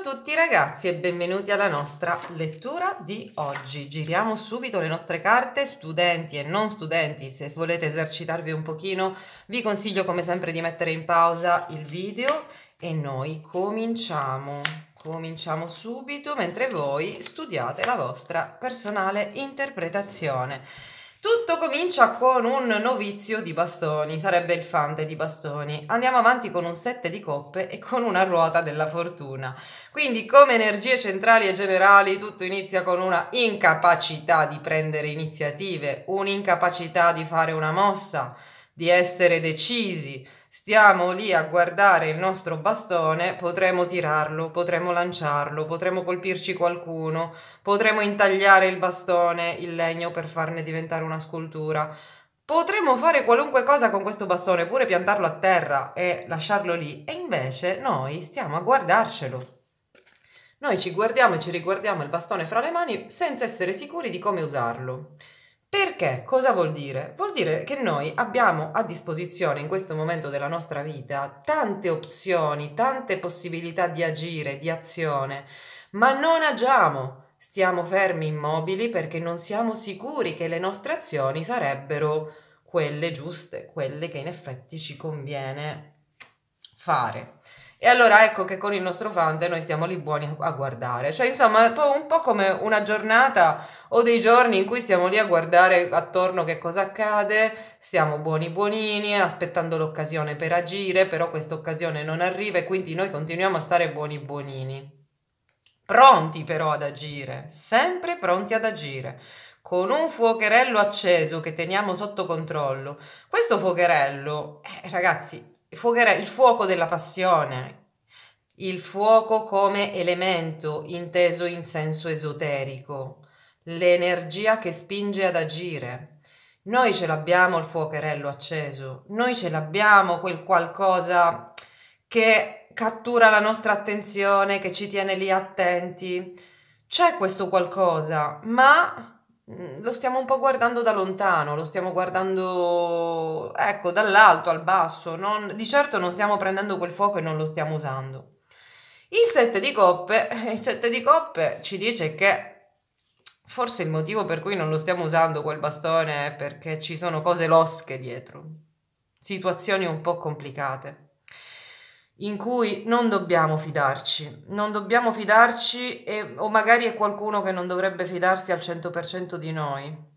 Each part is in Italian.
a tutti ragazzi e benvenuti alla nostra lettura di oggi. Giriamo subito le nostre carte, studenti e non studenti, se volete esercitarvi un pochino vi consiglio come sempre di mettere in pausa il video e noi cominciamo. Cominciamo subito mentre voi studiate la vostra personale interpretazione. Tutto comincia con un novizio di bastoni, sarebbe il fante di bastoni. Andiamo avanti con un sette di coppe e con una ruota della fortuna. Quindi come energie centrali e generali tutto inizia con una incapacità di prendere iniziative, un'incapacità di fare una mossa, di essere decisi, stiamo lì a guardare il nostro bastone, potremo tirarlo, potremo lanciarlo, potremo colpirci qualcuno, potremo intagliare il bastone, il legno per farne diventare una scultura. Potremmo fare qualunque cosa con questo bastone, pure piantarlo a terra e lasciarlo lì, e invece noi stiamo a guardarcelo. Noi ci guardiamo e ci riguardiamo il bastone fra le mani senza essere sicuri di come usarlo. Perché? Cosa vuol dire? Vuol dire che noi abbiamo a disposizione in questo momento della nostra vita tante opzioni, tante possibilità di agire, di azione, ma non agiamo. Stiamo fermi immobili perché non siamo sicuri che le nostre azioni sarebbero quelle giuste, quelle che in effetti ci conviene fare. E allora ecco che con il nostro fante noi stiamo lì buoni a guardare. Cioè, insomma, un po' come una giornata o dei giorni in cui stiamo lì a guardare attorno che cosa accade, stiamo buoni buonini, aspettando l'occasione per agire, però questa occasione non arriva e quindi noi continuiamo a stare buoni buonini. Pronti però ad agire, sempre pronti ad agire con un fuocherello acceso che teniamo sotto controllo. Questo fuocherello, eh, ragazzi, il fuoco della passione, il fuoco come elemento inteso in senso esoterico, l'energia che spinge ad agire. Noi ce l'abbiamo il fuocherello acceso, noi ce l'abbiamo quel qualcosa che cattura la nostra attenzione, che ci tiene lì attenti. C'è questo qualcosa, ma Mm, lo stiamo un po' guardando da lontano, lo stiamo guardando, ecco, dall'alto al basso, non, di certo non stiamo prendendo quel fuoco e non lo stiamo usando. Il 7 di coppe, il 7 di coppe ci dice che forse il motivo per cui non lo stiamo usando quel bastone è perché ci sono cose losche dietro, situazioni un po' complicate in cui non dobbiamo fidarci, non dobbiamo fidarci e, o magari è qualcuno che non dovrebbe fidarsi al 100% di noi.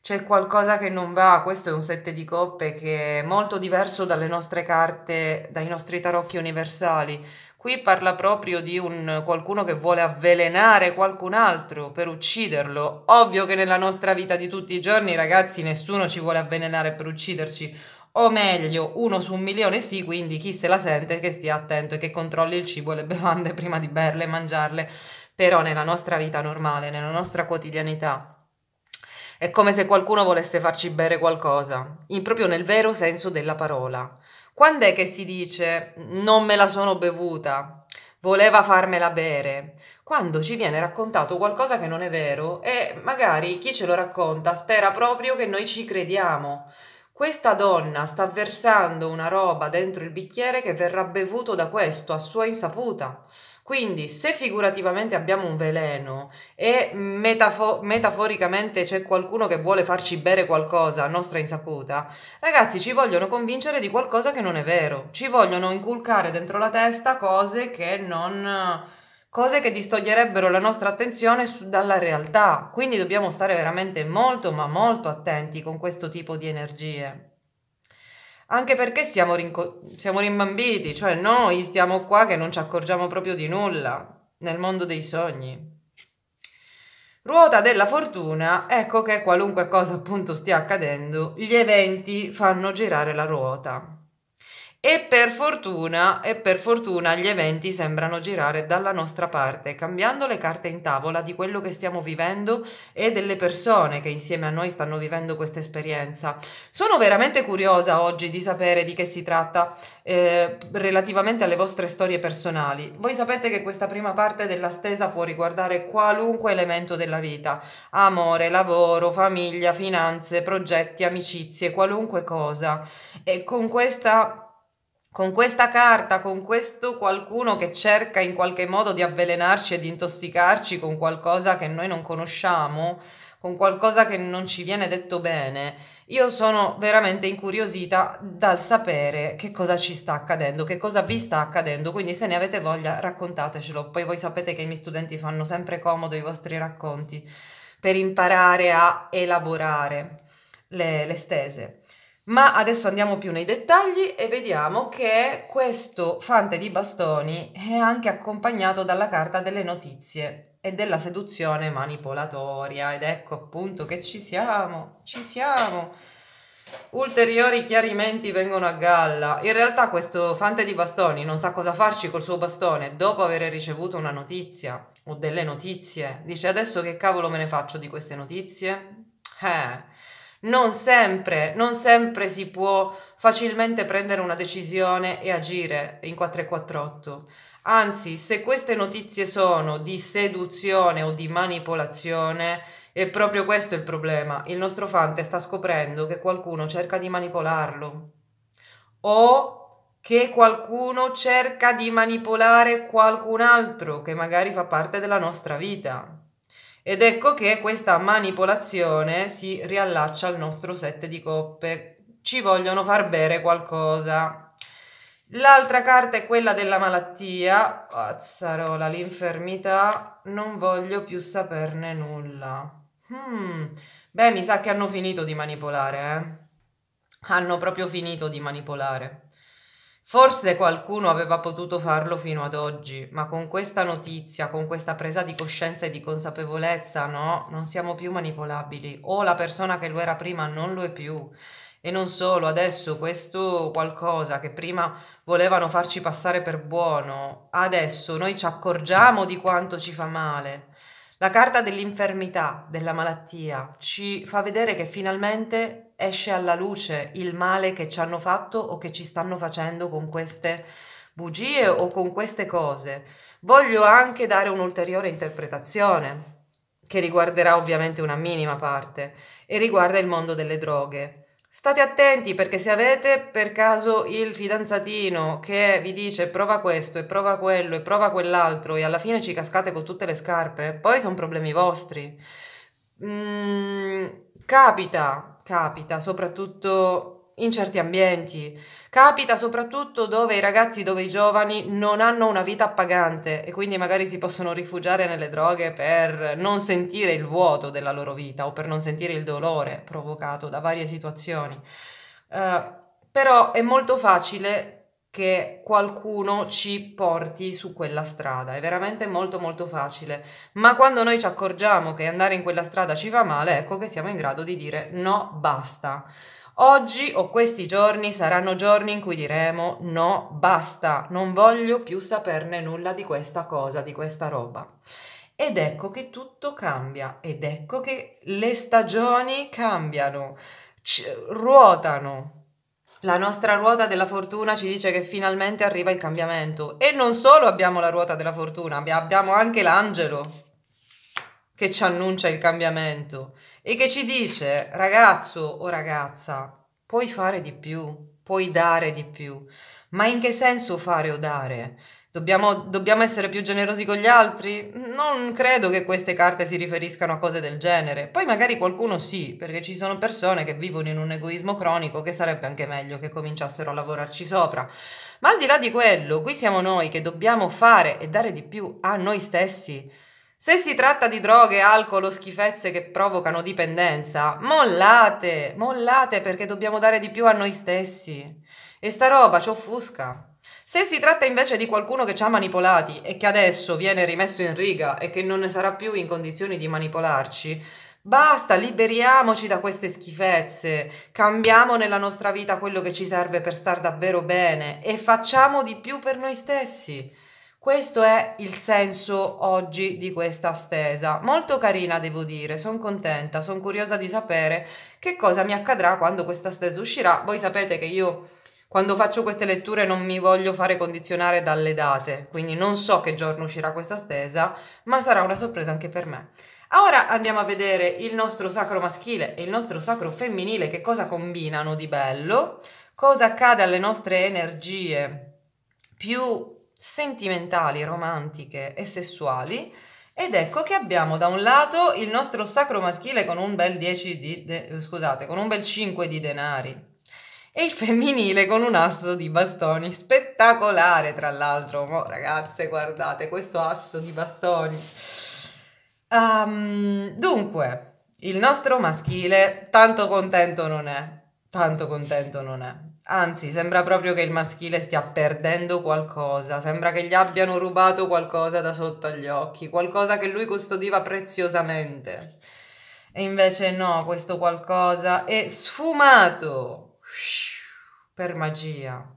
C'è qualcosa che non va, questo è un sette di coppe che è molto diverso dalle nostre carte, dai nostri tarocchi universali. Qui parla proprio di un, qualcuno che vuole avvelenare qualcun altro per ucciderlo. Ovvio che nella nostra vita di tutti i giorni, ragazzi, nessuno ci vuole avvelenare per ucciderci o meglio uno su un milione sì, quindi chi se la sente che stia attento e che controlli il cibo e le bevande prima di berle e mangiarle, però nella nostra vita normale, nella nostra quotidianità. È come se qualcuno volesse farci bere qualcosa, in, proprio nel vero senso della parola. Quando è che si dice non me la sono bevuta, voleva farmela bere? Quando ci viene raccontato qualcosa che non è vero e magari chi ce lo racconta spera proprio che noi ci crediamo. Questa donna sta versando una roba dentro il bicchiere che verrà bevuto da questo a sua insaputa. Quindi, se figurativamente abbiamo un veleno e metafo- metaforicamente c'è qualcuno che vuole farci bere qualcosa a nostra insaputa, ragazzi, ci vogliono convincere di qualcosa che non è vero. Ci vogliono inculcare dentro la testa cose che non cose che distoglierebbero la nostra attenzione su, dalla realtà. Quindi dobbiamo stare veramente molto ma molto attenti con questo tipo di energie. Anche perché siamo, rinco- siamo rimbambiti, cioè noi stiamo qua che non ci accorgiamo proprio di nulla nel mondo dei sogni. Ruota della fortuna, ecco che qualunque cosa appunto stia accadendo, gli eventi fanno girare la ruota. E per fortuna, e per fortuna gli eventi sembrano girare dalla nostra parte, cambiando le carte in tavola di quello che stiamo vivendo e delle persone che insieme a noi stanno vivendo questa esperienza. Sono veramente curiosa oggi di sapere di che si tratta eh, relativamente alle vostre storie personali. Voi sapete che questa prima parte della stesa può riguardare qualunque elemento della vita, amore, lavoro, famiglia, finanze, progetti, amicizie, qualunque cosa. E con questa con questa carta, con questo qualcuno che cerca in qualche modo di avvelenarci e di intossicarci con qualcosa che noi non conosciamo, con qualcosa che non ci viene detto bene, io sono veramente incuriosita dal sapere che cosa ci sta accadendo, che cosa vi sta accadendo, quindi se ne avete voglia raccontatecelo, poi voi sapete che i miei studenti fanno sempre comodo i vostri racconti per imparare a elaborare le, le stese. Ma adesso andiamo più nei dettagli e vediamo che questo fante di bastoni è anche accompagnato dalla carta delle notizie e della seduzione manipolatoria ed ecco appunto che ci siamo, ci siamo. Ulteriori chiarimenti vengono a galla. In realtà questo fante di bastoni non sa cosa farci col suo bastone dopo aver ricevuto una notizia o delle notizie. Dice adesso che cavolo me ne faccio di queste notizie? Eh. Non sempre, non sempre si può facilmente prendere una decisione e agire in 448. Anzi, se queste notizie sono di seduzione o di manipolazione, è proprio questo il problema. Il nostro fante sta scoprendo che qualcuno cerca di manipolarlo o che qualcuno cerca di manipolare qualcun altro che magari fa parte della nostra vita. Ed ecco che questa manipolazione si riallaccia al nostro set di coppe. Ci vogliono far bere qualcosa. L'altra carta è quella della malattia. Pazzarola, l'infermità. Non voglio più saperne nulla. Hmm. Beh, mi sa che hanno finito di manipolare, eh. Hanno proprio finito di manipolare. Forse qualcuno aveva potuto farlo fino ad oggi, ma con questa notizia, con questa presa di coscienza e di consapevolezza, no, non siamo più manipolabili. O la persona che lo era prima non lo è più. E non solo, adesso questo qualcosa che prima volevano farci passare per buono, adesso noi ci accorgiamo di quanto ci fa male. La carta dell'infermità, della malattia, ci fa vedere che finalmente esce alla luce il male che ci hanno fatto o che ci stanno facendo con queste bugie o con queste cose. Voglio anche dare un'ulteriore interpretazione che riguarderà ovviamente una minima parte e riguarda il mondo delle droghe. State attenti perché se avete per caso il fidanzatino che vi dice prova questo e prova quello e prova quell'altro e alla fine ci cascate con tutte le scarpe, poi sono problemi vostri. Mm, capita capita soprattutto in certi ambienti, capita soprattutto dove i ragazzi, dove i giovani non hanno una vita appagante e quindi magari si possono rifugiare nelle droghe per non sentire il vuoto della loro vita o per non sentire il dolore provocato da varie situazioni. Uh, però è molto facile che qualcuno ci porti su quella strada. È veramente molto molto facile. Ma quando noi ci accorgiamo che andare in quella strada ci fa male, ecco che siamo in grado di dire no, basta. Oggi o questi giorni saranno giorni in cui diremo no, basta, non voglio più saperne nulla di questa cosa, di questa roba. Ed ecco che tutto cambia, ed ecco che le stagioni cambiano, ruotano, la nostra ruota della fortuna ci dice che finalmente arriva il cambiamento. E non solo abbiamo la ruota della fortuna, abbiamo anche l'angelo che ci annuncia il cambiamento e che ci dice, ragazzo o ragazza, puoi fare di più, puoi dare di più. Ma in che senso fare o dare? Dobbiamo, dobbiamo, essere più generosi con gli altri? Non credo che queste carte si riferiscano a cose del genere. Poi magari qualcuno sì, perché ci sono persone che vivono in un egoismo cronico che sarebbe anche meglio che cominciassero a lavorarci sopra. Ma al di là di quello, qui siamo noi che dobbiamo fare e dare di più a noi stessi. Se si tratta di droghe, alcol o schifezze che provocano dipendenza, mollate, mollate perché dobbiamo dare di più a noi stessi. E sta roba ci offusca. Se si tratta invece di qualcuno che ci ha manipolati e che adesso viene rimesso in riga e che non ne sarà più in condizioni di manipolarci, Basta, liberiamoci da queste schifezze, cambiamo nella nostra vita quello che ci serve per star davvero bene e facciamo di più per noi stessi. Questo è il senso oggi di questa stesa. Molto carina, devo dire, sono contenta, sono curiosa di sapere che cosa mi accadrà quando questa stesa uscirà. Voi sapete che io quando faccio queste letture non mi voglio fare condizionare dalle date, quindi non so che giorno uscirà questa stesa, ma sarà una sorpresa anche per me. Ora andiamo a vedere il nostro sacro maschile e il nostro sacro femminile, che cosa combinano di bello, cosa accade alle nostre energie più sentimentali, romantiche e sessuali. Ed ecco che abbiamo da un lato il nostro sacro maschile con un bel, di de- scusate, con un bel 5 di denari, e il femminile con un asso di bastoni. Spettacolare, tra l'altro. Oh, ragazze, guardate questo asso di bastoni. Um, dunque, il nostro maschile tanto contento non è. Tanto contento non è. Anzi, sembra proprio che il maschile stia perdendo qualcosa, sembra che gli abbiano rubato qualcosa da sotto agli occhi, qualcosa che lui custodiva preziosamente. E invece no, questo qualcosa è sfumato per magia.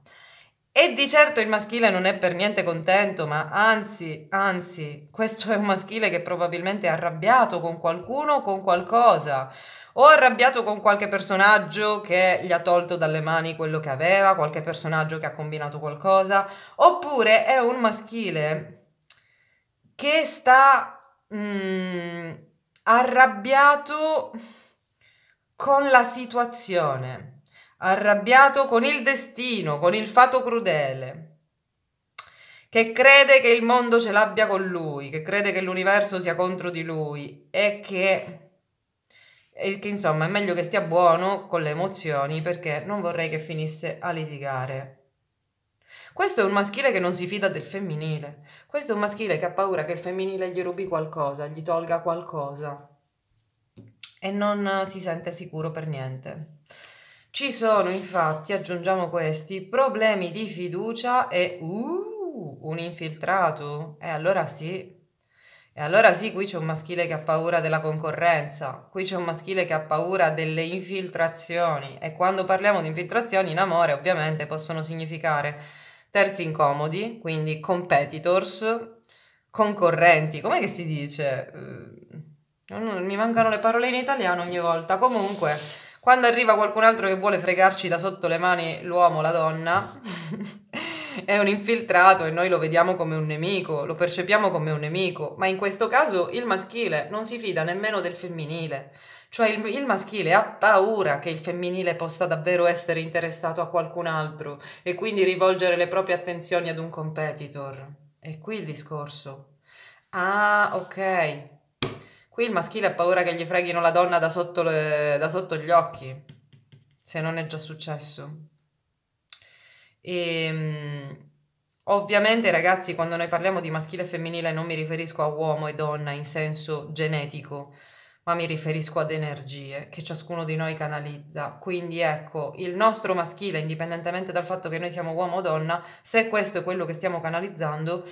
E di certo il maschile non è per niente contento, ma anzi, anzi, questo è un maschile che probabilmente è arrabbiato con qualcuno o con qualcosa, o arrabbiato con qualche personaggio che gli ha tolto dalle mani quello che aveva, qualche personaggio che ha combinato qualcosa, oppure è un maschile che sta mm, arrabbiato con la situazione arrabbiato con il destino, con il fato crudele, che crede che il mondo ce l'abbia con lui, che crede che l'universo sia contro di lui e che e che insomma è meglio che stia buono con le emozioni perché non vorrei che finisse a litigare. Questo è un maschile che non si fida del femminile. Questo è un maschile che ha paura che il femminile gli rubi qualcosa, gli tolga qualcosa e non si sente sicuro per niente. Ci sono infatti, aggiungiamo questi, problemi di fiducia e uh, un infiltrato. E allora sì. E allora sì, qui c'è un maschile che ha paura della concorrenza, qui c'è un maschile che ha paura delle infiltrazioni. E quando parliamo di infiltrazioni in amore, ovviamente possono significare terzi incomodi, quindi competitors, concorrenti, com'è che si dice? Ehm, mi mancano le parole in italiano ogni volta. Comunque quando arriva qualcun altro che vuole fregarci da sotto le mani l'uomo, la donna, è un infiltrato e noi lo vediamo come un nemico, lo percepiamo come un nemico, ma in questo caso il maschile non si fida nemmeno del femminile. Cioè il, il, maschile ha paura che il femminile possa davvero essere interessato a qualcun altro e quindi rivolgere le proprie attenzioni ad un competitor. E qui il discorso. Ah, ok. Qui il maschile ha paura che gli freghino la donna da sotto, le, da sotto gli occhi, se non è già successo. E, ehm, ovviamente ragazzi, quando noi parliamo di maschile e femminile non mi riferisco a uomo e donna in senso genetico, ma mi riferisco ad energie che ciascuno di noi canalizza. Quindi ecco, il nostro maschile, indipendentemente dal fatto che noi siamo uomo o donna, se questo è quello che stiamo canalizzando,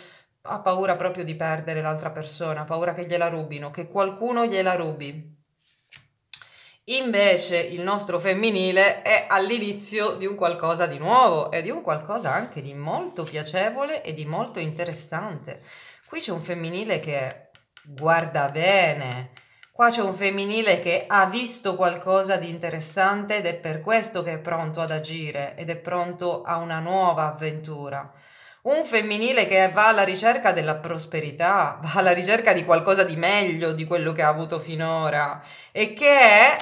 ha paura proprio di perdere l'altra persona, ha paura che gliela rubino, che qualcuno gliela rubi. Invece il nostro femminile è all'inizio di un qualcosa di nuovo e di un qualcosa anche di molto piacevole e di molto interessante. Qui c'è un femminile che guarda bene, qua c'è un femminile che ha visto qualcosa di interessante ed è per questo che è pronto ad agire ed è pronto a una nuova avventura. Un femminile che va alla ricerca della prosperità, va alla ricerca di qualcosa di meglio di quello che ha avuto finora e che è,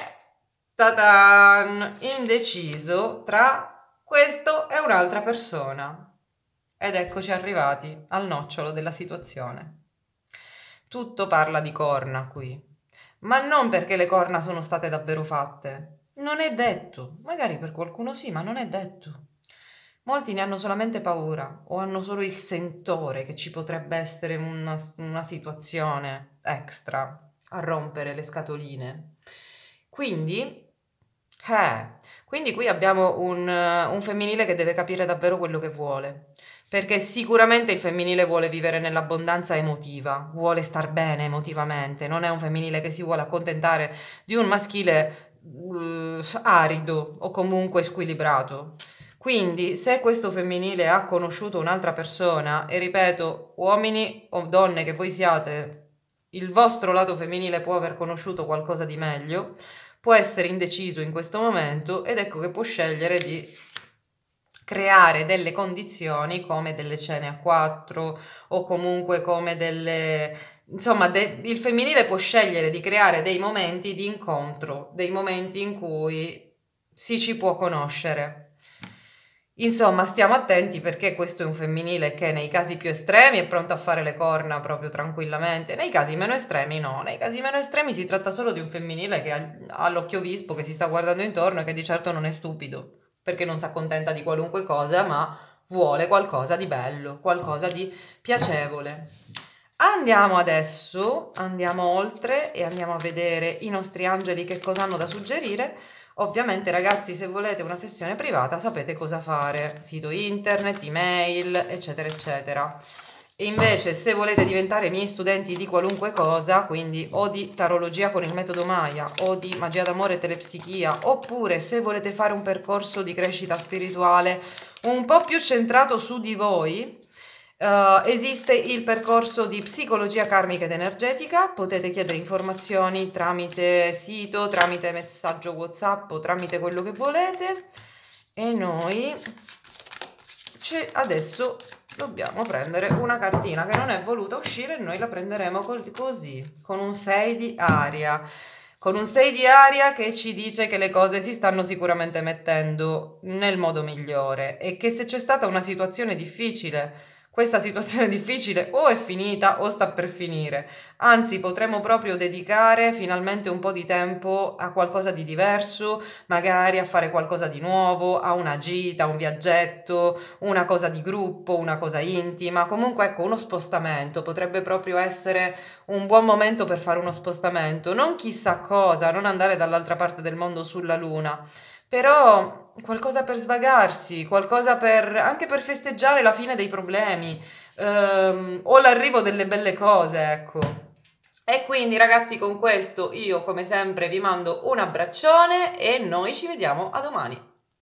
tadan, indeciso tra questo e un'altra persona. Ed eccoci arrivati al nocciolo della situazione. Tutto parla di corna qui, ma non perché le corna sono state davvero fatte. Non è detto, magari per qualcuno sì, ma non è detto. Molti ne hanno solamente paura o hanno solo il sentore che ci potrebbe essere una, una situazione extra a rompere le scatoline. Quindi, eh, quindi qui abbiamo un, un femminile che deve capire davvero quello che vuole perché sicuramente il femminile vuole vivere nell'abbondanza emotiva, vuole star bene emotivamente, non è un femminile che si vuole accontentare di un maschile uh, arido o comunque squilibrato. Quindi, mm. se questo femminile ha conosciuto un'altra persona, e ripeto, uomini o donne che voi siate, il vostro lato femminile può aver conosciuto qualcosa di meglio, può essere indeciso in questo momento ed ecco che può scegliere di creare delle condizioni come delle cene a quattro o comunque come delle insomma de... il femminile può scegliere di creare dei momenti di incontro, dei momenti in cui si ci può conoscere. Insomma, stiamo attenti perché questo è un femminile che nei casi più estremi è pronto a fare le corna proprio tranquillamente, nei casi meno estremi no, nei casi meno estremi si tratta solo di un femminile che ha l'occhio vispo, che si sta guardando intorno e che di certo non è stupido, perché non si accontenta di qualunque cosa, ma vuole qualcosa di bello, qualcosa di piacevole. Andiamo adesso, andiamo oltre e andiamo a vedere i nostri angeli che cosa hanno da suggerire. Ovviamente ragazzi se volete una sessione privata sapete cosa fare, sito internet, email eccetera eccetera. E invece se volete diventare miei studenti di qualunque cosa, quindi o di tarologia con il metodo Maya o di magia d'amore e telepsichia, oppure se volete fare un percorso di crescita spirituale un po' più centrato su di voi, Uh, esiste il percorso di psicologia karmica ed energetica, potete chiedere informazioni tramite sito, tramite messaggio WhatsApp o tramite quello che volete e noi adesso dobbiamo prendere una cartina che non è voluta uscire, e noi la prenderemo così, con un 6 di aria. Con un 6 di aria che ci dice che le cose si stanno sicuramente mettendo nel modo migliore e che se c'è stata una situazione difficile questa situazione difficile o è finita o sta per finire. Anzi, potremmo proprio dedicare finalmente un po' di tempo a qualcosa di diverso, magari a fare qualcosa di nuovo, a una gita, un viaggetto, una cosa di gruppo, una cosa intima. Comunque, ecco, uno spostamento potrebbe proprio essere un buon momento per fare uno spostamento. Non chissà cosa, non andare dall'altra parte del mondo sulla luna, però qualcosa per svagarsi, qualcosa per, anche per festeggiare la fine dei problemi ehm, o l'arrivo delle belle cose, ecco. E quindi ragazzi con questo io come sempre vi mando un abbraccione e noi ci vediamo a domani.